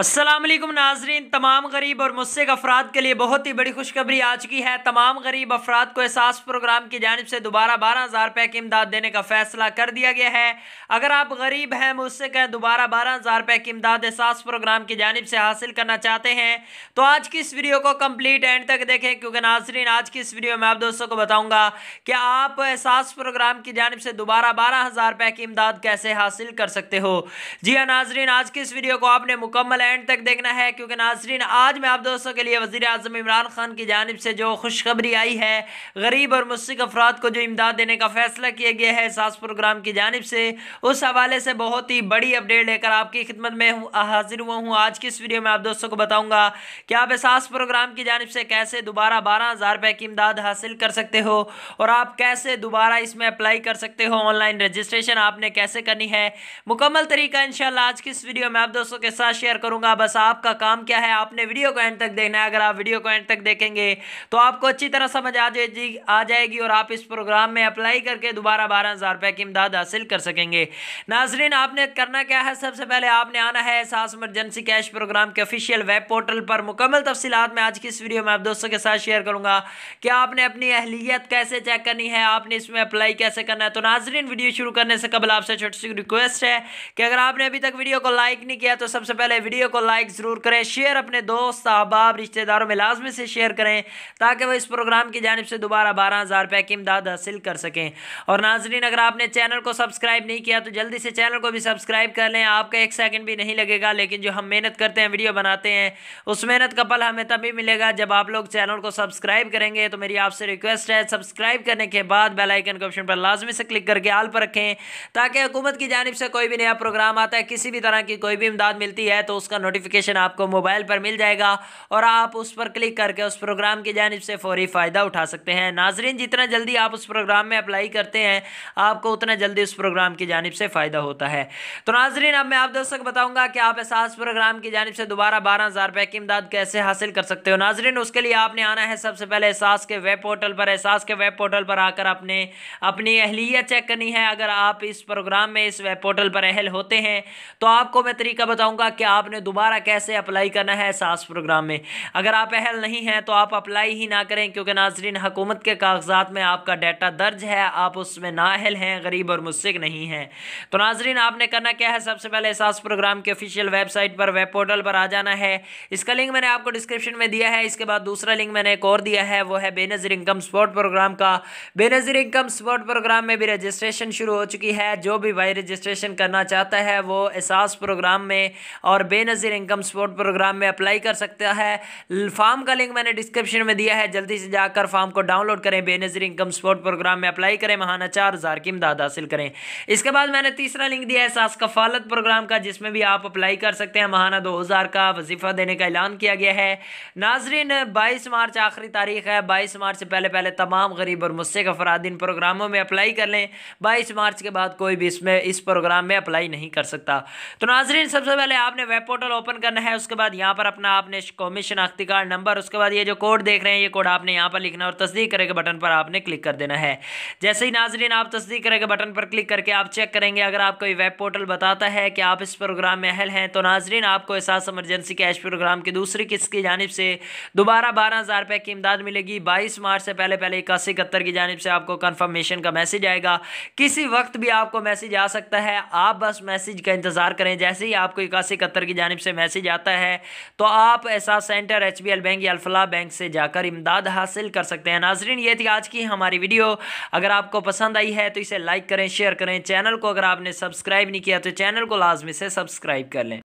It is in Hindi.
असलम नाजरीन तमाम गरीब और मुस्से अफराद के लिए बहुत ही बड़ी खुशखबरी आज की है तमाम गरीब अफराद को एहसास प्रोग्राम की जानब से दोबारा बारह हज़ार रुपये की इमदाद देने का फैसला कर दिया गया है अगर आप गरीब हैं मुस्क हैं दोबारा बारह हज़ार रुपये की इमदाद एहसास प्रोग्राम की जानब से हासिल करना चाहते हैं तो आज की इस वीडियो को कम्प्लीट एंड तक देखें क्योंकि नाजरीन आज की इस वीडियो में आप दोस्तों को बताऊँगा कि आप एहसास प्रोग्राम की जानब से दोबारा बारह हज़ार रुपये की इमदाद कैसे हासिल कर सकते हो जी हाँ नाजरीन आज की इस वीडियो को आपने मुकम्मल एंड तक देखना है क्योंकि नाजरीन आज मैं आप दोस्तों के लिए वजी अजम इमरान खान की जानब से जो खुशखबरी आई है गरीब और मुस्क अफराद को जो इमदाद देने का फैसला किया गया है सास प्रोग्राम की जानब से उस हवाले से बहुत ही बड़ी अपडेट लेकर आपकी खिदमत में हाजिर हुआ हूँ आज की इस वीडियो में आप दोस्तों को बताऊँगा कि आप सास प्रोग्राम की जानब से कैसे दोबारा बारह हज़ार रुपये की इमदाद हासिल कर सकते हो और आप कैसे दोबारा इसमें अप्लाई कर सकते हो ऑनलाइन रजिस्ट्रेशन आपने कैसे करनी है मुकम्मल तरीका इन आज की इस वीडियो में आप दोस्तों के साथ शेयर करूँ करूंगा बस आपका काम क्या है आपने वीडियो को एंड तक देखना है अगर आप वीडियो को एंड तक देखेंगे तो आपको अच्छी तरह समझ आ जाएगी आ जाएगी और आप इस प्रोग्राम में अप्लाई करके दोबारा बारह हज़ार रुपये की इमदाद हासिल कर सकेंगे नाजरीन आपने करना क्या है सबसे पहले आपने आना है एहसास इमरजेंसी कैश प्रोग्राम के ऑफिशियल वेब पोर्टल पर मुकम्मल तफसीत में आज की इस वीडियो में आप दोस्तों के साथ शेयर करूँगा कि आपने अपनी अहलीत कैसे चेक करनी है आपने इसमें अप्लाई कैसे करना है तो नाजरीन वीडियो शुरू करने से कबल आपसे छोटी सी रिक्वेस्ट है कि अगर आपने अभी तक वीडियो को लाइक नहीं किया तो सबसे पहले वीडियो वीडियो को लाइक ज़रूर करें शेयर अपने दोस्त अहबाब रिश्तेदारों में लाजमी से शेयर करें ताकि वह इस प्रोग्राम की जानब से दोबारा बारह हज़ार रुपये की इमदाद हासिल कर सकें और नाजरीन अगर आपने चैनल को सब्सक्राइब नहीं किया तो जल्दी से चैनल को भी सब्सक्राइब कर लें आपका एक सेकेंड भी नहीं लगेगा लेकिन जो हम मेहनत करते हैं वीडियो बनाते हैं उस मेहनत का पल हमें तभी मिलेगा जब आप लोग चैनल को सब्सक्राइब करेंगे तो मेरी आपसे रिक्वेस्ट है सब्सक्राइब करने के बाद बेलाइकन के ऑप्शन पर लाजमी से क्लिक करके आल पर रखें ताकि हुकूमत की जानब से कोई भी नया प्रोग्राम आता है किसी भी तरह की कोई भी इमदाद मिलती है तो उस उसका नोटिफिकेशन आपको मोबाइल पर मिल जाएगा और आप उस पर क्लिक करके उस प्रोग्राम की जानब से फ़ौरी फ़ायदा उठा सकते हैं नाजरीन जितना जल्दी आप उस प्रोग्राम में अप्लाई करते हैं आपको उतना जल्दी उस प्रोग्राम की जानब से फ़ायदा होता है तो नाजरीन अब मैं आप दोस्तों को बताऊँगा कि आप एहसास प्रोग्राम की जानब से दोबारा बारह हज़ार रुपये की इमदाद कैसे हासिल कर सकते हो नाजरीन उसके लिए आपने आना है सबसे पहले एहसास के वेब पोर्टल पर एहसास के वेब पोर्टल पर आकर अपने अपनी अहलियत चेक करनी है अगर आप इस प्रोग्राम में इस वेब पोर्टल पर अहल होते हैं तो आपको मैं तरीका बताऊंगा कि आपने आपने दोबारा कैसे अप्लाई करना है एहसास प्रोग्राम में अगर आप अहल नहीं हैं तो आप अप्लाई ही ना करें क्योंकि नाजरीन हकूमत के कागजात में आपका डाटा दर्ज है आप उसमें नाहल हैं गरीब और मुस्क नहीं हैं तो नाजरीन आपने करना क्या है सबसे पहले एहसास प्रोग्राम के ऑफिशियल वेबसाइट पर वेब पोर्टल पर आ जाना है इसका लिंक मैंने आपको डिस्क्रिप्शन में दिया है इसके बाद दूसरा लिंक मैंने एक और दिया है वो है बेनज़र इनकम सपोर्ट प्रोग्राम का बेनज़र इनकम सपोर्ट प्रोग्राम में भी रजिस्ट्रेशन शुरू हो चुकी है जो भी भाई रजिस्ट्रेशन करना चाहता है वो एहसास प्रोग्राम में और बेन बेनज़ीर इनकम सपोर्ट प्रोग्राम में अप्लाई कर सकता है फॉर्म का लिंक मैंने डिस्क्रिप्शन में दिया है जल्दी से जाकर फॉर्म को डाउनलोड करें बेनज़ीर इनकम सपोर्ट प्रोग्राम में अप्लाई करें महाना चार हज़ार की इमदाद हासिल करें इसके बाद मैंने तीसरा लिंक दिया है सास कफालत प्रोग्राम का जिसमें भी आप अप्लाई कर सकते हैं महाना दो हज़ार का वजीफ़ा देने का ऐलान किया गया है नाजरीन बाईस मार्च आखिरी तारीख है बाईस मार्च से पहले पहले तमाम गरीब और मुस्से अफराद इन प्रोग्रामों में अप्लाई कर लें बाईस मार्च के बाद कोई भी इसमें इस प्रोग्राम में अप्लाई नहीं कर सकता तो नाजरीन सबसे पहले आपने वेबपोर्ट पोर्टल ओपन करना है उसके बाद यहाँ पर अपना आपने कौमी शनाख्ती कार्ड नंबर उसके बाद ये जो कोड देख रहे हैं ये कोड आपने यहाँ पर लिखना और तस्दीक करेगा बटन पर आपने क्लिक कर देना है जैसे ही नाजरीन आप तस्दीक करेगा बटन पर क्लिक करके आप चेक करेंगे अगर आपको ये वेब पोर्टल बताता है कि आप इस प्रोग्राम में अहल हैं तो नाजरीन आपको एहसास एमरजेंसी कैश प्रोग्राम की दूसरी किस्त की जानब से दोबारा बारह हज़ार रुपये की इमदाद मिलेगी बाईस मार्च से पहले पहले इक्यासी इकहत्तर की जानब से आपको कन्फर्मेशन का मैसेज आएगा किसी वक्त भी आपको मैसेज आ सकता है आप बस मैसेज का इंतज़ार करें जैसे ही आपको इक्यासी इकहत्तर की जानब से मैसेज आता है तो आप ऐसा सेंटर एच बैंक या अल्फला बैंक से जाकर इमदाद हासिल कर सकते हैं नाजरीन ये थी आज की हमारी वीडियो अगर आपको पसंद आई है तो इसे लाइक करें शेयर करें चैनल को अगर आपने सब्सक्राइब नहीं किया तो चैनल को लाजमी से सब्सक्राइब कर लें